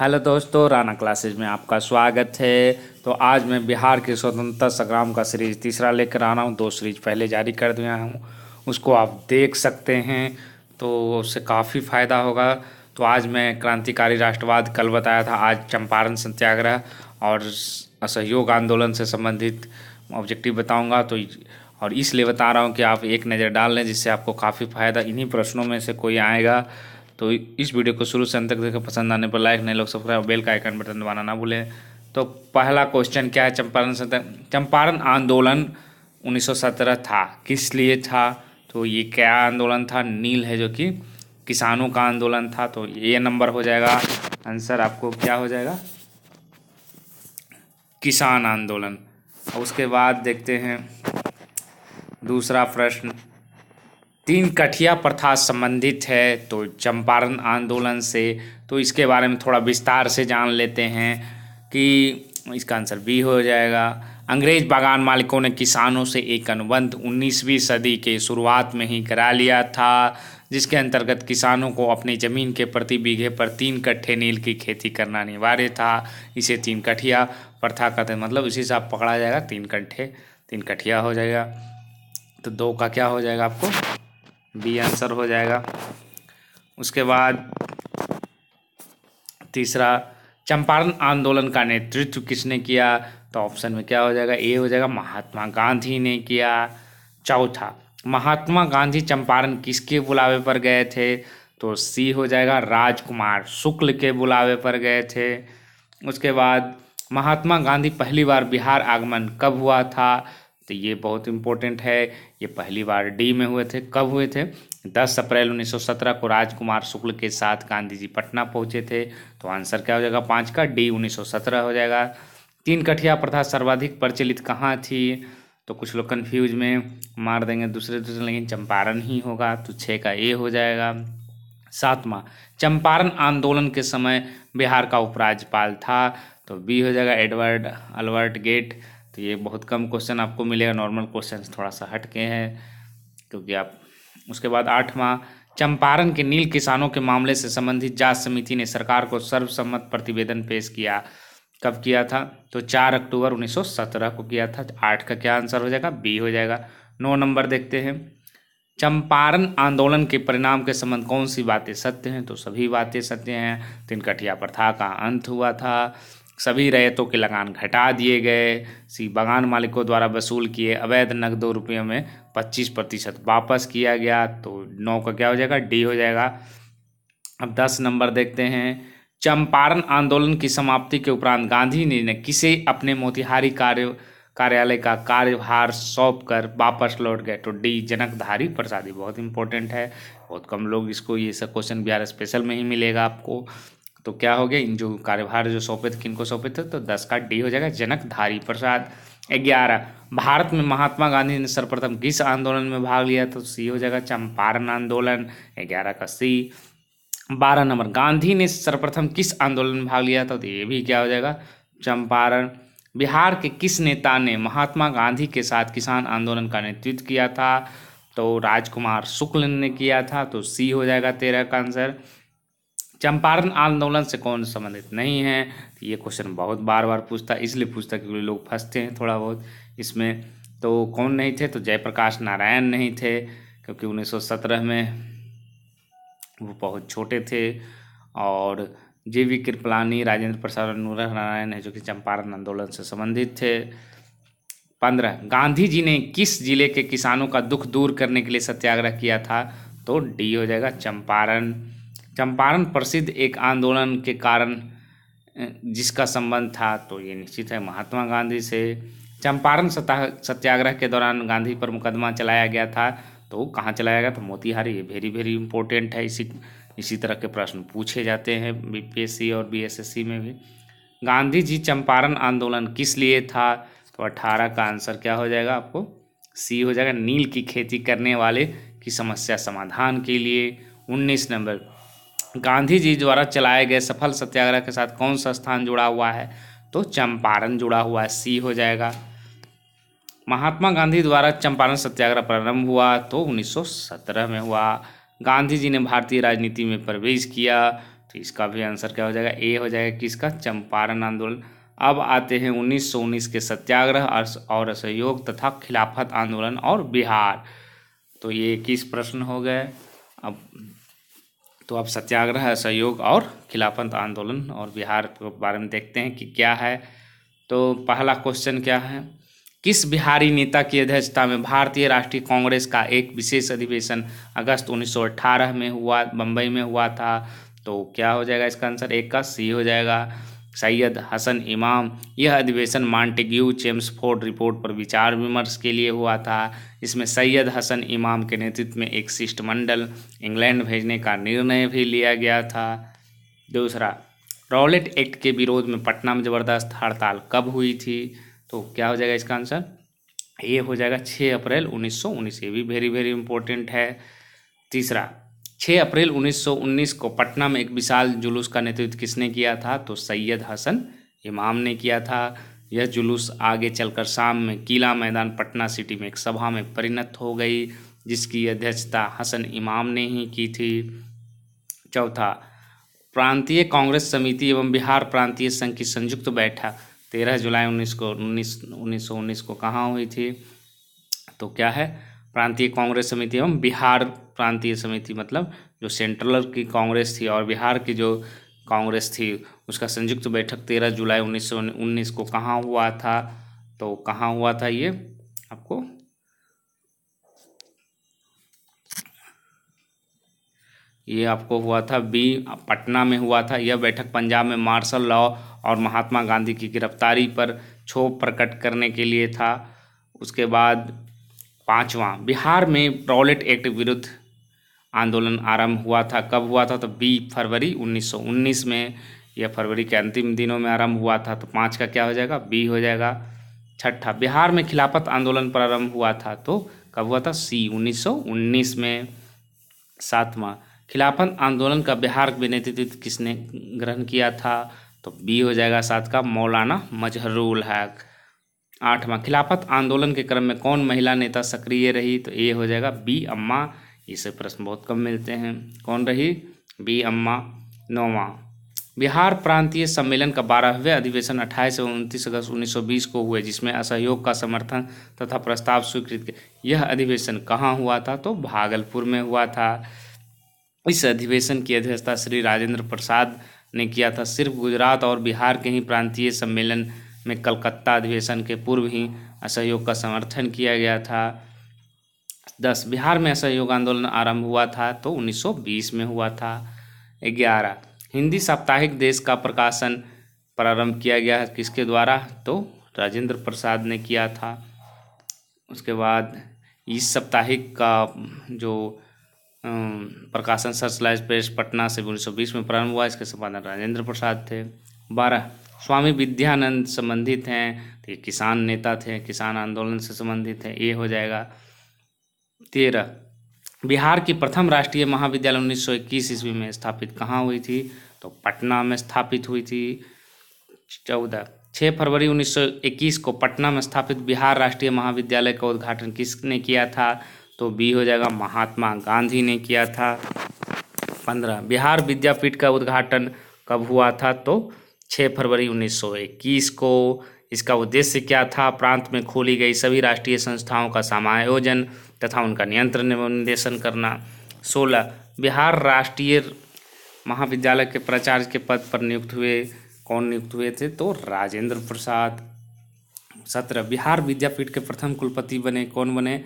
hello दोस्तों Rana classes में आपका स्वागत है तो आज मैं बिहार के स्वतंत्रता संग्राम का सीरीज तीसरा लेकर आ रहा हूँ दो सीरीज पहले जारी कर दिया हूँ उसको आप देख सकते हैं तो उससे काफ़ी फ़ायदा होगा तो आज मैं क्रांतिकारी राष्ट्रवाद कल बताया था आज चंपारण सत्याग्रह और असहयोग आंदोलन से संबंधित ऑब्जेक्टिव बताऊँगा तो और इसलिए बता रहा हूँ कि आप एक नज़र डाल लें जिससे आपको काफ़ी फ़ायदा इन्हीं प्रश्नों में से कोई आएगा तो इस वीडियो को शुरू से अंत तक देखें पसंद आने पर लाइक नहीं लोग सब्सक्राइब बेल का आइकन बटन दबाना ना भूलें तो पहला क्वेश्चन क्या है चंपारण चंपारण आंदोलन उन्नीस था किस लिए था तो ये क्या आंदोलन था नील है जो कि किसानों का आंदोलन था तो ये नंबर हो जाएगा आंसर आपको क्या हो जाएगा किसान आंदोलन उसके बाद देखते हैं दूसरा प्रश्न तीन कठिया प्रथा संबंधित है तो चंपारण आंदोलन से तो इसके बारे में थोड़ा विस्तार से जान लेते हैं कि इसका आंसर बी हो जाएगा अंग्रेज बागान मालिकों ने किसानों से एक अनुबंध 19वीं सदी के शुरुआत में ही करा लिया था जिसके अंतर्गत किसानों को अपनी ज़मीन के प्रति बीघे पर तीन कट्ठे नील की खेती करना अनिवार्य था इसे तीन कठिया प्रथा कहते हैं मतलब इसी हिसाब पकड़ा जाएगा तीन कट्ठे तीन कठिया हो जाएगा तो दो का क्या हो जाएगा आपको बी आंसर हो जाएगा उसके बाद तीसरा चंपारण आंदोलन का नेतृत्व किसने किया तो ऑप्शन में क्या हो जाएगा ए हो जाएगा महात्मा गांधी ने किया चौथा महात्मा गांधी चंपारण किसके बुलावे पर गए थे तो सी हो जाएगा राजकुमार शुक्ल के बुलावे पर गए थे उसके बाद महात्मा गांधी पहली बार बिहार आगमन कब हुआ था तो ये बहुत इम्पोर्टेंट है ये पहली बार डी में हुए थे कब हुए थे 10 अप्रैल 1917 को राजकुमार शुक्ल के साथ गांधी जी पटना पहुंचे थे तो आंसर क्या हो जाएगा पाँच का डी 1917 हो जाएगा तीन कठिया प्रथा सर्वाधिक प्रचलित कहाँ थी तो कुछ लोग कन्फ्यूज में मार देंगे दूसरे दूसरे लेकिन चंपारण ही होगा तो छः का ए हो जाएगा सातवा चंपारण आंदोलन के समय बिहार का उपराज्यपाल था तो बी हो जाएगा एडवर्ड अल्बर्ट गेट तो ये बहुत कम क्वेश्चन आपको मिलेगा नॉर्मल क्वेश्चन थोड़ा सा हट के हैं क्योंकि आप उसके बाद आठवां चंपारण के नील किसानों के मामले से संबंधित जांच समिति ने सरकार को सर्वसम्मत प्रतिवेदन पेश किया कब किया था तो चार अक्टूबर 1917 को किया था आठ का क्या आंसर हो जाएगा बी हो जाएगा नौ नंबर देखते हैं चंपारण आंदोलन के परिणाम के संबंध कौन सी बातें सत्य हैं तो सभी बातें सत्य हैं तिनकटिया प्रथा का अंत हुआ था सभी रैयतों के लगान घटा दिए गए सी बगान मालिकों द्वारा वसूल किए अवैध नकदों रुपयों में 25 प्रतिशत वापस किया गया तो नौ का क्या हो जाएगा डी हो जाएगा अब दस नंबर देखते हैं चंपारण आंदोलन की समाप्ति के उपरांत गांधी ने किसे अपने मोतिहारी कार्य कार्यालय का कार्यभार सौंप कर वापस लौट गए तो डी जनकधारी प्रसादी बहुत इंपॉर्टेंट है बहुत कम लोग इसको ये सब क्वेश्चन बिहार स्पेशल में ही मिलेगा आपको तो क्या हो गया इन जो कार्यभार जो सौंपे थे किनको सौंपे थे तो दस का डी हो जाएगा जनक धारी प्रसाद ग्यारह भारत में महात्मा गांधी ने सर्वप्रथम किस आंदोलन में भाग लिया तो सी हो जाएगा चंपारण आंदोलन ग्यारह का सी बारह नंबर गांधी ने सर्वप्रथम किस आंदोलन में भाग लिया था तो ये भी क्या हो जाएगा चंपारण बिहार के किस नेता ने महात्मा गांधी के साथ किसान आंदोलन का नेतृत्व किया था तो राजकुमार शुक्ल ने किया था तो सी हो जाएगा तेरह का आंसर चंपारण आंदोलन से कौन संबंधित नहीं है तो ये क्वेश्चन बहुत बार बार पूछता इसलिए पूछता क्योंकि लोग फंसते हैं थोड़ा बहुत इसमें तो कौन नहीं थे तो जयप्रकाश नारायण नहीं थे क्योंकि 1917 में वो बहुत छोटे थे और जे वी कृपलानी राजेंद्र प्रसाद नूर नारायण है जो कि चंपारण आंदोलन से संबंधित थे पंद्रह गांधी जी ने किस जिले के किसानों का दुख दूर करने के लिए सत्याग्रह किया था तो डी हो जाएगा चंपारण चंपारण प्रसिद्ध एक आंदोलन के कारण जिसका संबंध था तो ये निश्चित है महात्मा गांधी से चंपारण सत्याग्रह के दौरान गांधी पर मुकदमा चलाया गया था तो कहाँ चलाया गया था तो मोतिहारी ये वेरी वेरी इंपॉर्टेंट है इसी इसी तरह के प्रश्न पूछे जाते हैं बीपीएससी और बीएसएससी में भी गांधी जी चंपारण आंदोलन किस लिए था तो अठारह का आंसर क्या हो जाएगा आपको सी हो जाएगा नील की खेती करने वाले की समस्या समाधान के लिए उन्नीस नंबर गांधी जी द्वारा चलाए गए सफल सत्याग्रह के साथ कौन सा स्थान जुड़ा हुआ है तो चंपारण जुड़ा हुआ है सी हो जाएगा महात्मा गांधी द्वारा चंपारण सत्याग्रह प्रारंभ हुआ तो 1917 में हुआ गांधी जी ने भारतीय राजनीति में प्रवेश किया तो इसका भी आंसर क्या हो जाएगा ए हो जाएगा किसका चंपारण आंदोलन अब आते हैं उन्नीस के सत्याग्रह और असहयोग तथा खिलाफत आंदोलन और बिहार तो ये इक्कीस प्रश्न हो गए अब तो अब सत्याग्रह सहयोग और खिलाफत आंदोलन और बिहार के बारे में देखते हैं कि क्या है तो पहला क्वेश्चन क्या है किस बिहारी नेता की अध्यक्षता में भारतीय राष्ट्रीय कांग्रेस का एक विशेष अधिवेशन अगस्त 1918 में हुआ बम्बई में हुआ था तो क्या हो जाएगा इसका आंसर एक का सी हो जाएगा सैयद हसन इमाम यह अधिवेशन मॉन्टेग्यू चेम्सफोर्ड रिपोर्ट पर विचार विमर्श के लिए हुआ था इसमें सैयद हसन इमाम के नेतृत्व में एक शिष्टमंडल इंग्लैंड भेजने का निर्णय भी लिया गया था दूसरा रॉलेट एक्ट के विरोध में पटना में ज़बरदस्त हड़ताल कब हुई थी तो क्या हो जाएगा इसका आंसर ये हो जाएगा छः अप्रैल उन्नीस ये भी वेरी वेरी इंपॉर्टेंट है तीसरा 6 अप्रैल 1919 को पटना में एक विशाल जुलूस का नेतृत्व किसने किया था तो सैयद हसन इमाम ने किया था यह जुलूस आगे चलकर शाम में किला मैदान पटना सिटी में एक सभा में परिणत हो गई जिसकी अध्यक्षता हसन इमाम ने ही की थी चौथा प्रांतीय कांग्रेस समिति एवं बिहार प्रांतीय संघ की संयुक्त बैठक तेरह जुलाई उन्नीस को उन्नीस उन्नीस सौ उन्नीस को कहाँ हुई थी तो क्या है प्रांतीय कांग्रेस समिति एवं बिहार प्रांतीय समिति मतलब जो सेंट्रल की कांग्रेस थी और बिहार की जो कांग्रेस थी उसका संयुक्त बैठक तेरह जुलाई उन्नीस सौ उन्नीस को कहाँ हुआ था तो कहाँ हुआ था ये आपको ये आपको हुआ था बी पटना में हुआ था यह बैठक पंजाब में मार्शल लॉ और महात्मा गांधी की गिरफ्तारी पर क्षोभ प्रकट करने के लिए था उसके बाद पाँचवा बिहार में रॉलेट एक्ट विरुद्ध आंदोलन आरंभ हुआ था कब हुआ था तो बी फरवरी 1919 में या फरवरी के अंतिम दिनों में आरंभ हुआ था तो पाँच का क्या हो जाएगा बी हो जाएगा छठा बिहार में खिलाफत आंदोलन प्रारंभ हुआ था तो कब हुआ था सी 1919 में सातवां खिलाफत आंदोलन का बिहार में नेतृत्व किसने ग्रहण किया था तो बी हो जाएगा सात का मौलाना मजहरुल हक आठवां खिलाफत आंदोलन के क्रम में कौन महिला नेता सक्रिय रही तो ये हो जाएगा बी अम्मा इसे प्रश्न बहुत कम मिलते हैं कौन रही बी अम्मा नौवा बिहार प्रांतीय सम्मेलन का बारहवें अधिवेशन अट्ठाईस एवं उनतीस अगस्त 1920 को हुए जिसमें असहयोग का समर्थन तथा प्रस्ताव स्वीकृत किया यह अधिवेशन कहाँ हुआ था तो भागलपुर में हुआ था इस अधिवेशन की अध्यक्षता श्री राजेंद्र प्रसाद ने किया था सिर्फ गुजरात और बिहार के ही प्रांतीय सम्मेलन में कलकत्ता अधिवेशन के पूर्व ही असहयोग का समर्थन किया गया था दस बिहार में असहयोग आंदोलन आरंभ हुआ था तो 1920 में हुआ था ग्यारह हिंदी साप्ताहिक देश का प्रकाशन प्रारंभ किया गया किसके द्वारा तो राजेंद्र प्रसाद ने किया था उसके बाद इस साप्ताहिक का जो प्रकाशन सर्च लाइज प्रेस पटना से उन्नीस में प्रारंभ हुआ इसके संपादन राजेंद्र प्रसाद थे बारह स्वामी विद्यानंद संबंधित हैं तो ये किसान नेता थे किसान आंदोलन से संबंधित हैं ये हो जाएगा तेरह बिहार की प्रथम राष्ट्रीय महाविद्यालय 1921 ईस्वी में स्थापित कहाँ हुई थी तो पटना में स्थापित हुई थी चौदह छः फरवरी 1921 को पटना में स्थापित बिहार राष्ट्रीय महाविद्यालय का उद्घाटन किसने किया था तो बी हो जाएगा महात्मा गांधी ने किया था पंद्रह बिहार विद्यापीठ का उद्घाटन कब हुआ था तो 6 फरवरी 1921 को इसका उद्देश्य क्या था प्रांत में खोली गई सभी राष्ट्रीय संस्थाओं का समायोजन तथा उनका नियंत्रण एवं निर्देशन करना 16 बिहार राष्ट्रीय महाविद्यालय के प्राचार्य के पद पर नियुक्त हुए कौन नियुक्त हुए थे तो राजेंद्र प्रसाद सत्रह बिहार विद्यापीठ के प्रथम कुलपति बने कौन बने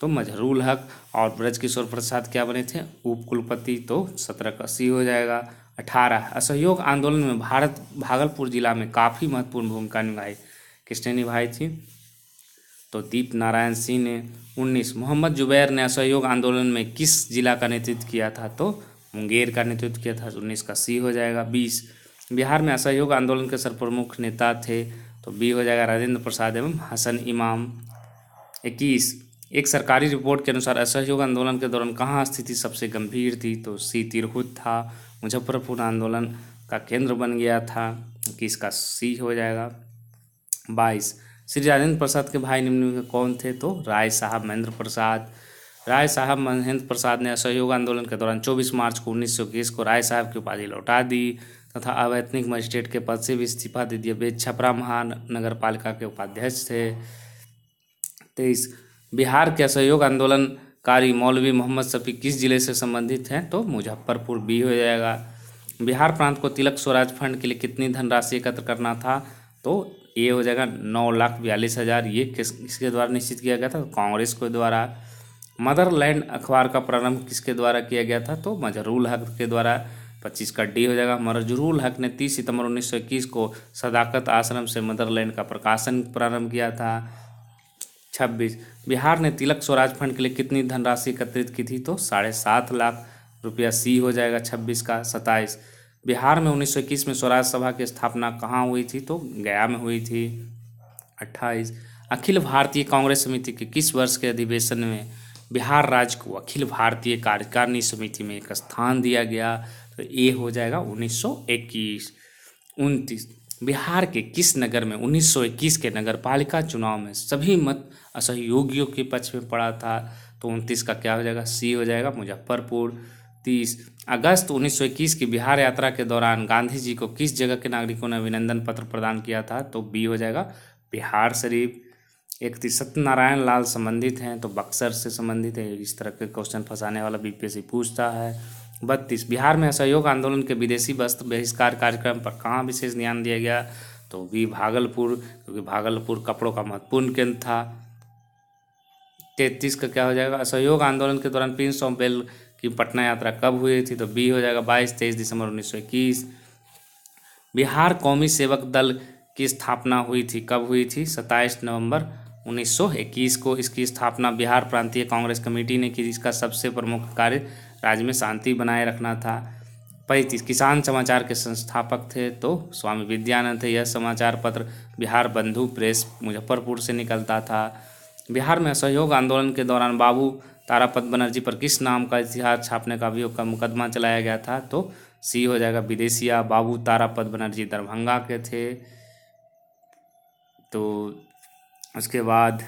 तो मजहरुल हक और ब्रजकिशोर प्रसाद क्या बने थे उप कुलपति तो सत्रह का सी हो जाएगा अठारह असहयोग आंदोलन में भारत भागलपुर जिला में काफ़ी महत्वपूर्ण भूमिका निभाई किसने निभाई थी तो दीप नारायण सिंह ने उन्नीस मोहम्मद जुबैर ने असहयोग आंदोलन में किस जिला का नेतृत्व किया था तो मुंगेर का नेतृत्व किया था उन्नीस का सी हो जाएगा बीस बिहार में असहयोग आंदोलन के सर्वप्रमुख नेता थे तो बी हो जाएगा राजेंद्र प्रसाद एवं हसन इमाम इक्कीस एक सरकारी रिपोर्ट के अनुसार असहयोग आंदोलन के दौरान कहाँ स्थिति सबसे गंभीर थी तो सी तिरहुत था मुजफ्फरपुर आंदोलन का केंद्र बन गया था कि इसका सी हो जाएगा बाईस श्री राजेंद्र प्रसाद के भाई निम्न कौन थे तो राय साहब महेंद्र प्रसाद राय साहब महेंद्र प्रसाद ने असहयोग आंदोलन के दौरान 24 मार्च को उन्नीस को राय साहब की उपाधि लौटा दी तथा अवैतनिक मजिस्ट्रेट के पद से भी इस्तीफा दे दिया वे छपरा महानगर पालिका के उपाध्यक्ष थे तेईस बिहार के असहयोग आंदोलन कारी मौलवी मोहम्मद शफी किस जिले से संबंधित हैं तो मुजफ्फरपुर बी हो जाएगा बिहार प्रांत को तिलक स्वराज फंड के लिए कितनी धनराशि एकत्र करना था तो ये हो जाएगा नौ लाख बयालीस हज़ार ये किस किसके द्वारा निश्चित किया गया था तो कांग्रेस के द्वारा मदरलैंड अखबार का प्रारंभ किसके द्वारा किया गया था तो मजरूल हक के द्वारा पच्चीस का डी हो जाएगा मजरूल हक ने तीस सितंबर उन्नीस को सदाकत आश्रम से मदरलैंड का प्रकाशन प्रारंभ किया था छब्बीस बिहार ने तिलक स्वराज फंड के लिए कितनी धनराशि एकत्रित की थी तो साढ़े सात लाख रुपया सी हो जाएगा छब्बीस का सत्ताईस बिहार में उन्नीस सौ इक्कीस में स्वराज सभा की स्थापना कहाँ हुई थी तो गया में हुई थी अट्ठाईस अखिल भारतीय कांग्रेस समिति के किस वर्ष के अधिवेशन में बिहार राज्य को अखिल भारतीय कार्यकारिणी समिति में एक स्थान दिया गया तो ए हो जाएगा उन्नीस सौ इक्कीस उनतीस बिहार के किस नगर में 1921 के नगरपालिका चुनाव में सभी मत असहयोगियों के पक्ष में पड़ा था तो उनतीस का क्या हो जाएगा सी हो जाएगा मुजफ्फरपुर तीस अगस्त 1921 की बिहार यात्रा के दौरान गांधी जी को किस जगह के नागरिकों ने अभिनंदन पत्र प्रदान किया था तो बी हो जाएगा बिहार शरीफ तीस सत्यनारायण लाल संबंधित हैं तो बक्सर से संबंधित है इस तरह के क्वेश्चन फंसाने वाला बीपीएससी पूछता है बत्तीस बिहार में असहयोग आंदोलन के विदेशी वस्त्र बहिष्कार कार्यक्रम पर कहाँ विशेष ध्यान दिया गया तो भी भागलपुर क्योंकि भागलपुर कपड़ों का महत्वपूर्ण केंद्र था तैतीस का क्या हो जाएगा असहयोग आंदोलन के दौरान प्रिंस ऑफ बेल की पटना यात्रा कब हुई थी तो बी हो जाएगा बाईस तेईस दिसंबर उन्नीस सौ इक्कीस बिहार कौमी सेवक दल की स्थापना हुई थी कब हुई थी सत्ताईस नवंबर 1921 को इसकी स्थापना बिहार प्रांतीय कांग्रेस कमेटी ने की जिसका सबसे प्रमुख कार्य राज्य में शांति बनाए रखना था पैंतीस किसान समाचार के संस्थापक थे तो स्वामी विद्यानंद थे यह समाचार पत्र बिहार बंधु प्रेस मुजफ्फरपुर से निकलता था बिहार में असहयोग आंदोलन के दौरान बाबू तारापद बनर्जी पर किस नाम का इतिहास छापने का अभियोग का मुकदमा चलाया गया था तो सी हो जाएगा विदेशिया बाबू तारापद बनर्जी दरभंगा के थे तो उसके बाद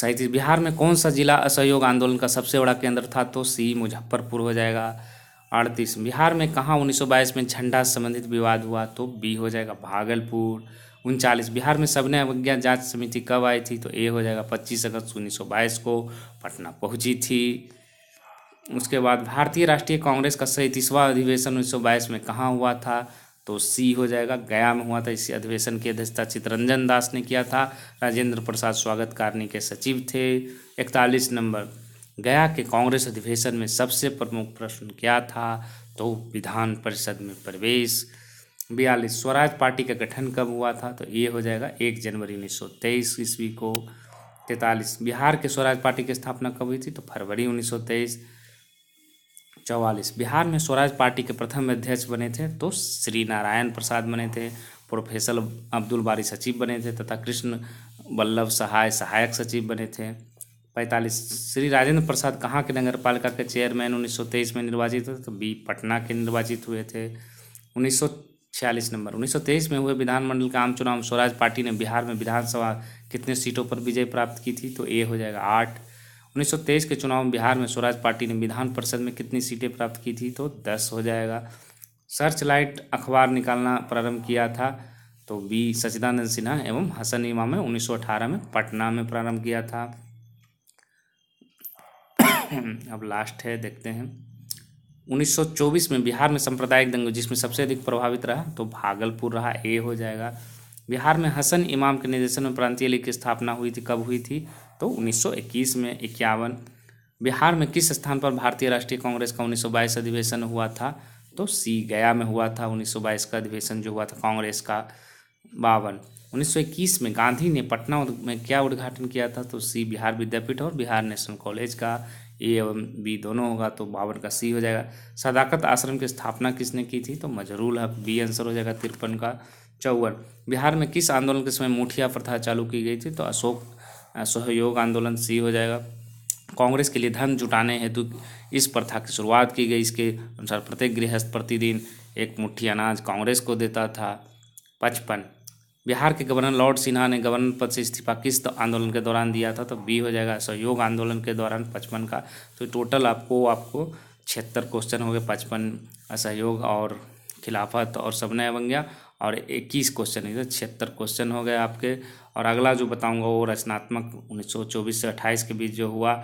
सैंतीस बिहार में कौन सा जिला असहयोग आंदोलन का सबसे बड़ा केंद्र था तो सी मुजफ्फरपुर हो जाएगा अड़तीस बिहार में कहाँ 1922 में झंडा संबंधित विवाद हुआ तो बी हो जाएगा भागलपुर उनचालीस बिहार में सबने अवज्ञा जांच समिति कब आई थी तो ए हो जाएगा पच्चीस अगस्त बाईस को पटना पहुंची थी उसके बाद भारतीय राष्ट्रीय कांग्रेस का सैंतीसवां अधिवेशन 1922 में कहाँ हुआ था तो सी हो जाएगा गया में हुआ था इसी अधिवेशन की अध्यक्षता चित्रंजन दास ने किया था राजेंद्र प्रसाद स्वागत कार्य के सचिव थे इकतालीस नंबर गया के कांग्रेस अधिवेशन में सबसे प्रमुख प्रश्न क्या था तो विधान परिषद में प्रवेश बयालीस स्वराज पार्टी का गठन कब हुआ था तो ये हो जाएगा एक जनवरी उन्नीस सौ तेईस ईस्वी को तैतालीस बिहार के स्वराज पार्टी की स्थापना कब हुई थी तो फरवरी उन्नीस सौ तेईस चौवालीस बिहार में स्वराज पार्टी के प्रथम अध्यक्ष बने थे तो श्री नारायण प्रसाद बने थे प्रोफेसर अब्दुल बारी सचिव बने थे तथा कृष्ण वल्लभ सहाय सहायक सचिव बने थे पैंतालीस श्री राजेंद्र प्रसाद कहाँ के नगर पालिका के चेयरमैन उन्नीस सौ तेईस में निर्वाचित हुए तो बी पटना के निर्वाचित हुए थे उन्नीस सौ छियालीस नंबर उन्नीस सौ तेईस में हुए विधानमंडल का आम चुनाव स्वराज पार्टी ने बिहार में विधानसभा कितने सीटों पर विजय प्राप्त की थी तो ए हो जाएगा आठ 1923 के चुनाव में बिहार में स्वराज पार्टी ने विधान परिषद में कितनी सीटें प्राप्त की थी तो दस हो जाएगा सर्च लाइट अखबार निकालना प्रारंभ किया था तो बी सचिदानंद सिन्हा एवं हसन इमाम ने 1918 में पटना में प्रारंभ किया था अब लास्ट है देखते हैं 1924 में बिहार में सांप्रदायिक दंगों जिसमें सबसे अधिक प्रभावित रहा तो भागलपुर रहा ए हो जाएगा बिहार में हसन इमाम के निर्देशन में प्रांतीय लीग की स्थापना हुई थी कब हुई थी तो 1921 में इक्यावन बिहार में किस स्थान पर भारतीय राष्ट्रीय कांग्रेस का 1922 अधिवेशन हुआ था तो सी गया में हुआ था 1922 का अधिवेशन जो हुआ था कांग्रेस का बावन 1921 में गांधी ने पटना में क्या उद्घाटन किया था तो सी बिहार विद्यापीठ और बिहार नेशनल कॉलेज का ए एवं बी दोनों होगा तो बावन का सी हो जाएगा सदाकत आश्रम की स्थापना किसने की थी तो मजरूल हक बी आंसर हो जाएगा तिरपन का चौवन बिहार में किस आंदोलन के समय मुठिया प्रथा चालू की गई थी तो अशोक सहयोग आंदोलन सी हो जाएगा कांग्रेस के लिए धन जुटाने हेतु इस प्रथा की शुरुआत की गई इसके अनुसार प्रत्येक गृहस्थ प्रतिदिन एक मुट्ठी अनाज कांग्रेस को देता था पचपन बिहार के गवर्नर लॉर्ड सिन्हा ने गवर्नर पद से इस्तीफा किस तो आंदोलन के दौरान दिया था तो बी हो जाएगा सहयोग आंदोलन के दौरान पचपन का तो टोटल आपको आपको छिहत्तर क्वेश्चन हो गए पचपन असहयोग और खिलाफत और सबने बन गया और इक्कीस क्वेश्चन है छिहत्तर क्वेश्चन हो गए आपके और अगला जो बताऊंगा वो रचनात्मक उन्नीस सौ चौबीस से अट्ठाईस के बीच जो हुआ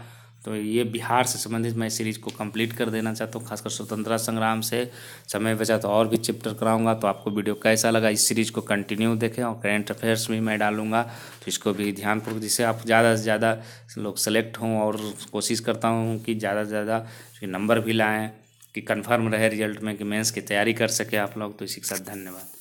तो ये बिहार से संबंधित मैं सीरीज को कंप्लीट कर देना चाहता हूँ खासकर स्वतंत्रता संग्राम से समय बचा तो और भी चैप्टर कराऊंगा तो आपको वीडियो कैसा लगा इस सीरीज को कंटिन्यू देखें और करेंट अफेयर्स भी मैं डालूंगा तो इसको भी ध्यानपूर्वक जिससे आप ज़्यादा से ज़्यादा लोग सेलेक्ट हों और कोशिश करता हूँ कि ज़्यादा से ज़्यादा नंबर भी लाएँ कि कन्फर्म रहे रिजल्ट में कि मेन्स की तैयारी कर सके आप लोग तो इसी के साथ धन्यवाद